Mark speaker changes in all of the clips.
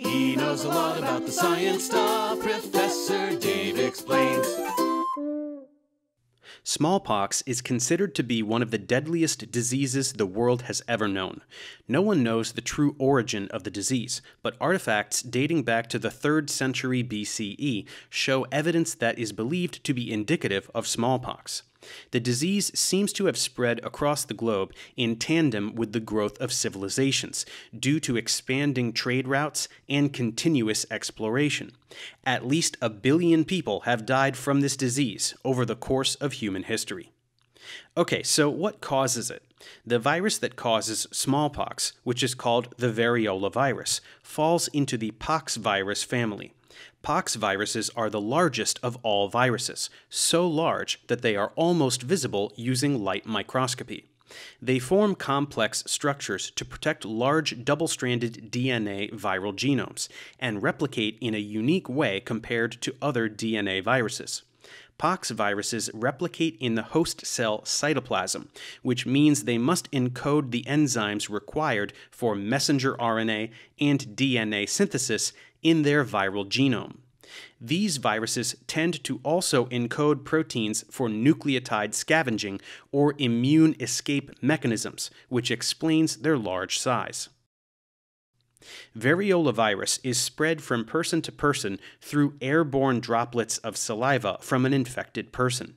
Speaker 1: He knows a lot about the science stuff, Professor Dave explains. Smallpox is considered to be one of the deadliest diseases the world has ever known. No one knows the true origin of the disease, but artifacts dating back to the 3rd century BCE show evidence that is believed to be indicative of smallpox. The disease seems to have spread across the globe in tandem with the growth of civilizations, due to expanding trade routes and continuous exploration. At least a billion people have died from this disease over the course of human history. Okay, so what causes it? The virus that causes smallpox, which is called the variola virus, falls into the poxvirus family. Poxviruses are the largest of all viruses, so large that they are almost visible using light microscopy. They form complex structures to protect large double stranded DNA viral genomes and replicate in a unique way compared to other DNA viruses pox viruses replicate in the host cell cytoplasm, which means they must encode the enzymes required for messenger RNA and DNA synthesis in their viral genome. These viruses tend to also encode proteins for nucleotide scavenging or immune escape mechanisms, which explains their large size. Variola virus is spread from person to person through airborne droplets of saliva from an infected person.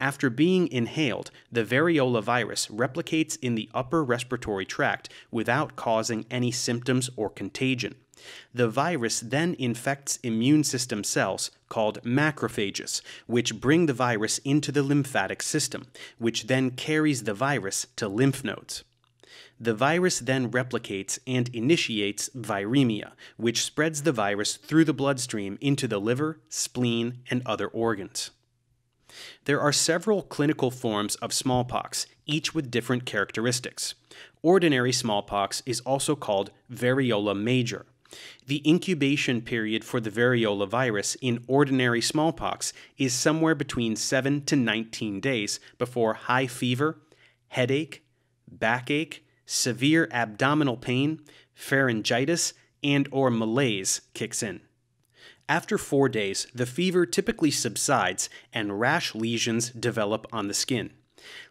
Speaker 1: After being inhaled, the variola virus replicates in the upper respiratory tract without causing any symptoms or contagion. The virus then infects immune system cells called macrophages, which bring the virus into the lymphatic system, which then carries the virus to lymph nodes. The virus then replicates and initiates viremia, which spreads the virus through the bloodstream into the liver, spleen, and other organs. There are several clinical forms of smallpox, each with different characteristics. Ordinary smallpox is also called variola major. The incubation period for the variola virus in ordinary smallpox is somewhere between 7 to 19 days before high fever, headache, backache, severe abdominal pain, pharyngitis, and or malaise kicks in. After four days, the fever typically subsides and rash lesions develop on the skin.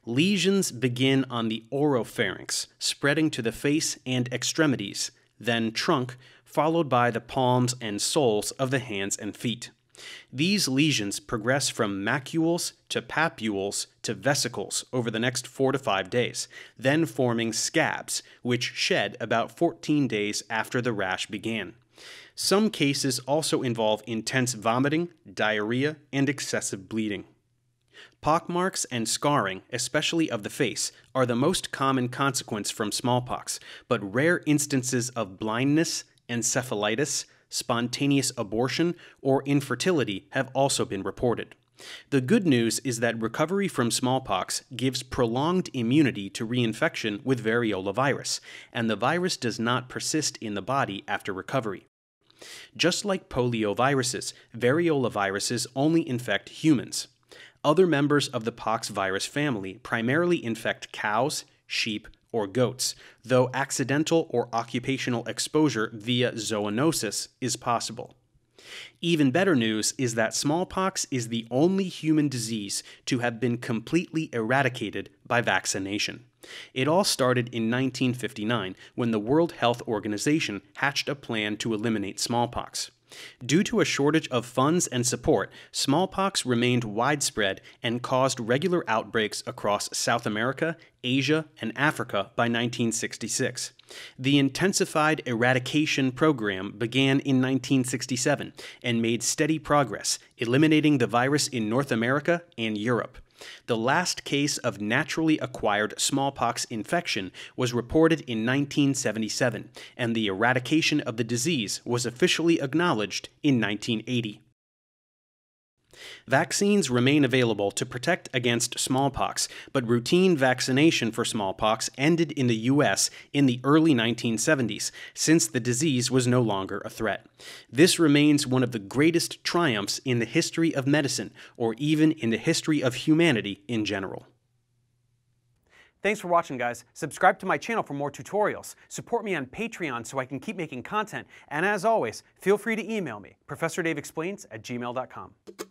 Speaker 1: Lesions begin on the oropharynx, spreading to the face and extremities, then trunk, followed by the palms and soles of the hands and feet. These lesions progress from macules to papules to vesicles over the next four to five days, then forming scabs, which shed about 14 days after the rash began. Some cases also involve intense vomiting, diarrhea, and excessive bleeding. Pockmarks and scarring, especially of the face, are the most common consequence from smallpox, but rare instances of blindness, encephalitis, spontaneous abortion, or infertility have also been reported. The good news is that recovery from smallpox gives prolonged immunity to reinfection with variola virus, and the virus does not persist in the body after recovery. Just like polioviruses, variola viruses only infect humans. Other members of the pox virus family primarily infect cows, sheep, or goats, though accidental or occupational exposure via zoonosis is possible. Even better news is that smallpox is the only human disease to have been completely eradicated by vaccination. It all started in 1959 when the World Health Organization hatched a plan to eliminate smallpox. Due to a shortage of funds and support, smallpox remained widespread and caused regular outbreaks across South America, Asia, and Africa by 1966. The intensified eradication program began in 1967 and made steady progress, eliminating the virus in North America and Europe. The last case of naturally acquired smallpox infection was reported in 1977, and the eradication of the disease was officially acknowledged in 1980. Vaccines remain available to protect against smallpox, but routine vaccination for smallpox ended in the U.S. in the early 1970s, since the disease was no longer a threat. This remains one of the greatest triumphs in the history of medicine, or even in the history of humanity in general. Thanks for watching, guys. Subscribe to my channel for more tutorials. Support me on Patreon so I can keep making content. And as always, feel free to email me, ProfessorDaveExplains at gmail.com.